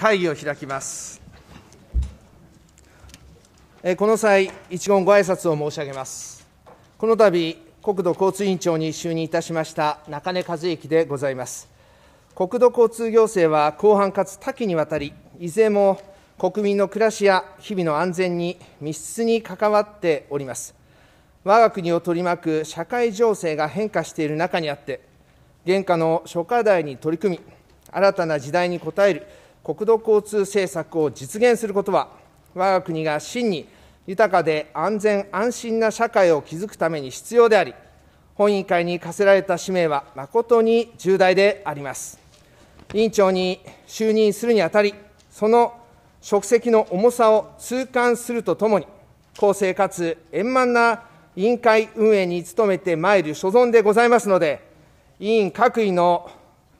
会議を開きます。この際、一言ご挨拶を申し上げます。この度、国土交通委員長に就任いたしました中根和之でございます。国土交通行政は広範かつ多岐にわたり、いずれも国民の暮らしや日々の安全に密室に関わっております。我が国を取り巻く社会情勢が変化している中にあって、現下の諸課題に取り組み、新たな時代に応える国土交通政策を実現することは、我が国が真に豊かで安全安心な社会を築くために必要であり、本委員会に課せられた使命は誠に重大であります。委員長に就任するにあたり、その職責の重さを痛感するとともに、公正かつ円満な委員会運営に努めてまいる所存でございますので、委員各位の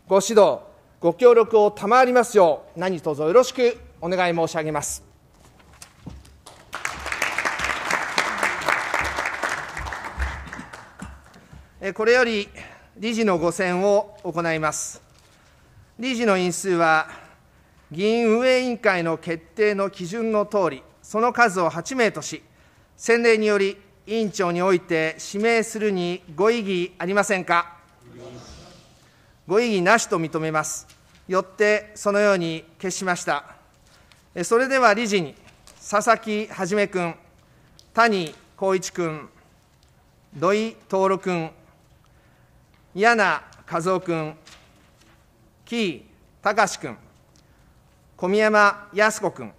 ご指導、ご協力を賜りますよう、何卒よろしくお願い申し上げます。これより理事の御選を行います。理事の員数は、議員運営委員会の決定の基準のとおり、その数を8名とし、先例により、委員長において指名するにご異議ありませんか。ご異議なしと認めます。よってそのように決しました。それでは理事に、佐々木はじめ君、谷浩一君、土井徹君、矢名和夫君、木隆君、小宮山靖子君、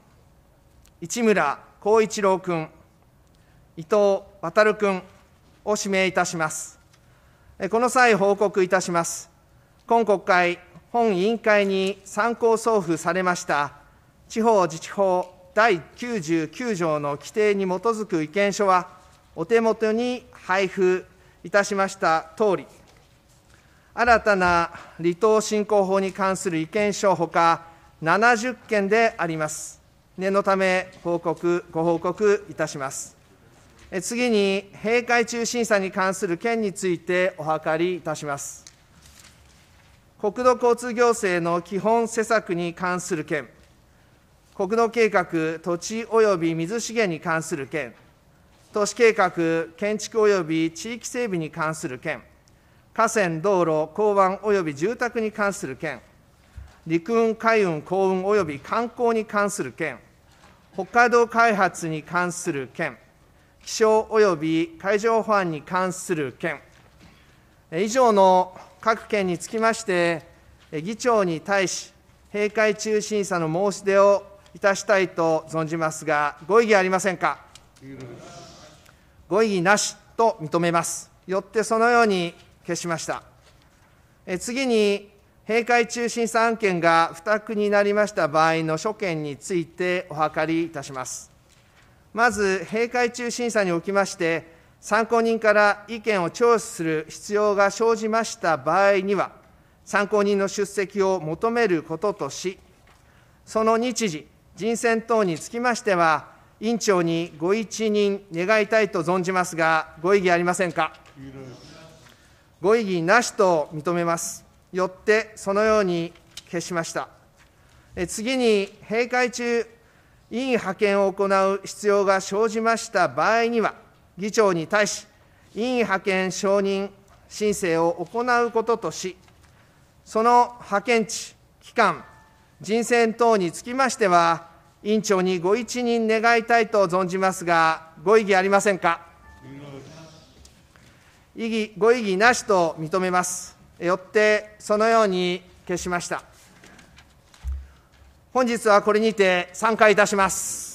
市村浩一郎君、伊藤渉君を指名いたします。この際報告いたします。今国会本委員会に参考送付されました地方自治法第99条の規定に基づく意見書は、お手元に配布いたしましたとおり、新たな離島振興法に関する意見書ほか、70件であります。念のため報告、ご報告いたします。次に、閉会中審査に関する件についてお諮りいたします。国土交通行政の基本施策に関する件、国土計画土地及び水資源に関する件、都市計画建築及び地域整備に関する件、河川道路港湾及び住宅に関する件、陸運海運港運及び観光に関する件、北海道開発に関する件、気象及び海上保安に関する件、以上の各県につきまして、議長に対し、閉会中審査の申し出をいたしたいと存じますが、ご異議ありませんか。ご異議なしと認めます。よってそのように決しました。え次に、閉会中審査案件が付託になりました場合の所見についてお諮りいたします。まず、閉会中審査におきまして、参考人から意見を聴取する必要が生じました場合には、参考人の出席を求めることとし、その日時、人選等につきましては、委員長にご一任願いたいと存じますが、ご異議ありませんか。ご異議なしと認めます。よって、そのように決しました。え次に、閉会中、委員派遣を行う必要が生じました場合には、議長に対し、委員派遣承認申請を行うこととし、その派遣地、期間、人選等につきましては、委員長にご一任願いたいと存じますが、ご異議ありませんか。異議ご異議なしと認めます。よって、そのように決しました。本日はこれにて散会いたします。